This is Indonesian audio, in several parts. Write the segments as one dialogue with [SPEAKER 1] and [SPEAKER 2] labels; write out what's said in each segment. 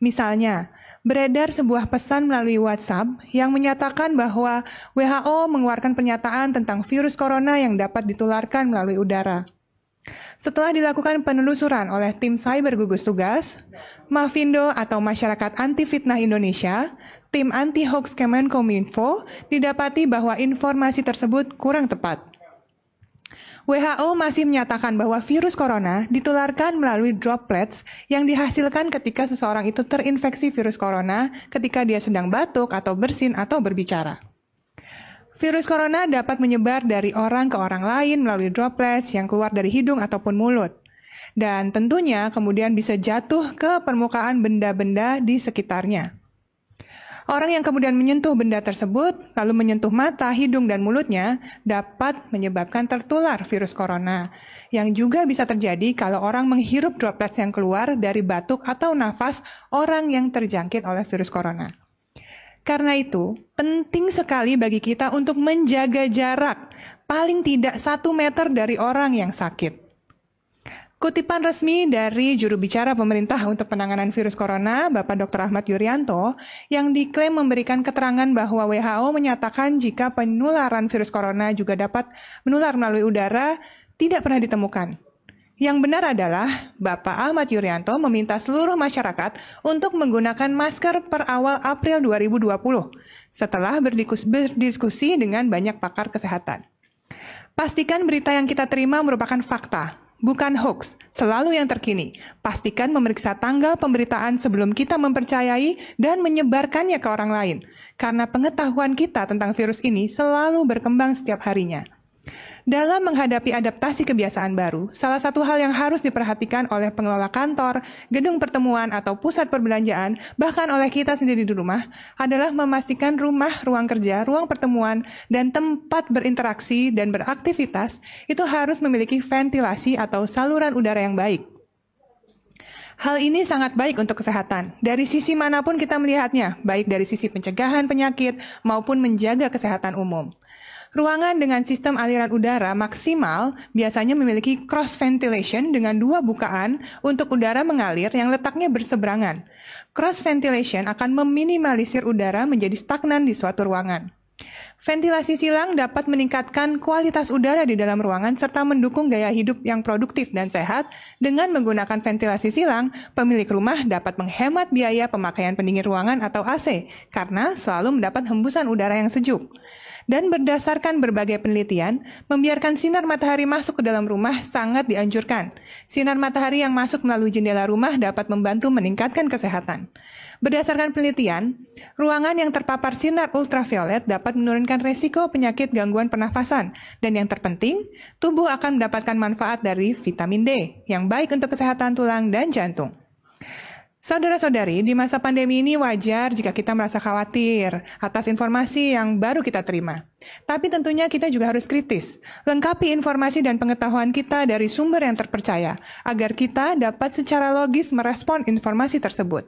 [SPEAKER 1] Misalnya, beredar sebuah pesan melalui WhatsApp yang menyatakan bahwa WHO mengeluarkan pernyataan tentang virus corona yang dapat ditularkan melalui udara. Setelah dilakukan penelusuran oleh tim cyber gugus tugas, MaFindo atau Masyarakat Anti Fitnah Indonesia, tim anti hoax Kemenkominfo didapati bahwa informasi tersebut kurang tepat. WHO masih menyatakan bahwa virus corona ditularkan melalui droplets yang dihasilkan ketika seseorang itu terinfeksi virus corona ketika dia sedang batuk atau bersin atau berbicara. Virus corona dapat menyebar dari orang ke orang lain melalui droplets yang keluar dari hidung ataupun mulut. Dan tentunya kemudian bisa jatuh ke permukaan benda-benda di sekitarnya. Orang yang kemudian menyentuh benda tersebut, lalu menyentuh mata, hidung, dan mulutnya, dapat menyebabkan tertular virus corona, yang juga bisa terjadi kalau orang menghirup droplets yang keluar dari batuk atau nafas orang yang terjangkit oleh virus corona. Karena itu, penting sekali bagi kita untuk menjaga jarak, paling tidak satu meter dari orang yang sakit. Kutipan resmi dari juru bicara pemerintah untuk penanganan virus corona, Bapak Dr. Ahmad Yuryanto, yang diklaim memberikan keterangan bahwa WHO menyatakan jika penularan virus corona juga dapat menular melalui udara, tidak pernah ditemukan. Yang benar adalah Bapak Ahmad Yuryanto meminta seluruh masyarakat untuk menggunakan masker per awal April 2020 setelah berdiskusi dengan banyak pakar kesehatan. Pastikan berita yang kita terima merupakan fakta, bukan hoax, selalu yang terkini. Pastikan memeriksa tanggal pemberitaan sebelum kita mempercayai dan menyebarkannya ke orang lain. Karena pengetahuan kita tentang virus ini selalu berkembang setiap harinya. Dalam menghadapi adaptasi kebiasaan baru, salah satu hal yang harus diperhatikan oleh pengelola kantor, gedung pertemuan, atau pusat perbelanjaan, bahkan oleh kita sendiri di rumah, adalah memastikan rumah, ruang kerja, ruang pertemuan, dan tempat berinteraksi dan beraktivitas itu harus memiliki ventilasi atau saluran udara yang baik. Hal ini sangat baik untuk kesehatan. Dari sisi manapun kita melihatnya, baik dari sisi pencegahan penyakit maupun menjaga kesehatan umum. Ruangan dengan sistem aliran udara maksimal biasanya memiliki cross ventilation dengan dua bukaan untuk udara mengalir yang letaknya berseberangan. Cross ventilation akan meminimalisir udara menjadi stagnan di suatu ruangan. Ventilasi silang dapat meningkatkan kualitas udara di dalam ruangan serta mendukung gaya hidup yang produktif dan sehat. Dengan menggunakan ventilasi silang, pemilik rumah dapat menghemat biaya pemakaian pendingin ruangan atau AC karena selalu mendapat hembusan udara yang sejuk. Dan berdasarkan berbagai penelitian, membiarkan sinar matahari masuk ke dalam rumah sangat dianjurkan. Sinar matahari yang masuk melalui jendela rumah dapat membantu meningkatkan kesehatan. Berdasarkan penelitian, ruangan yang terpapar sinar ultraviolet dapat menurunkan menurunkan resiko penyakit gangguan pernafasan, dan yang terpenting, tubuh akan mendapatkan manfaat dari vitamin D yang baik untuk kesehatan tulang dan jantung. Saudara-saudari, di masa pandemi ini wajar jika kita merasa khawatir atas informasi yang baru kita terima. Tapi tentunya kita juga harus kritis. Lengkapi informasi dan pengetahuan kita dari sumber yang terpercaya, agar kita dapat secara logis merespon informasi tersebut.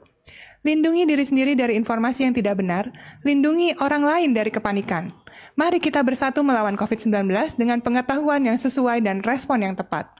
[SPEAKER 1] Lindungi diri sendiri dari informasi yang tidak benar, lindungi orang lain dari kepanikan. Mari kita bersatu melawan COVID-19 dengan pengetahuan yang sesuai dan respon yang tepat.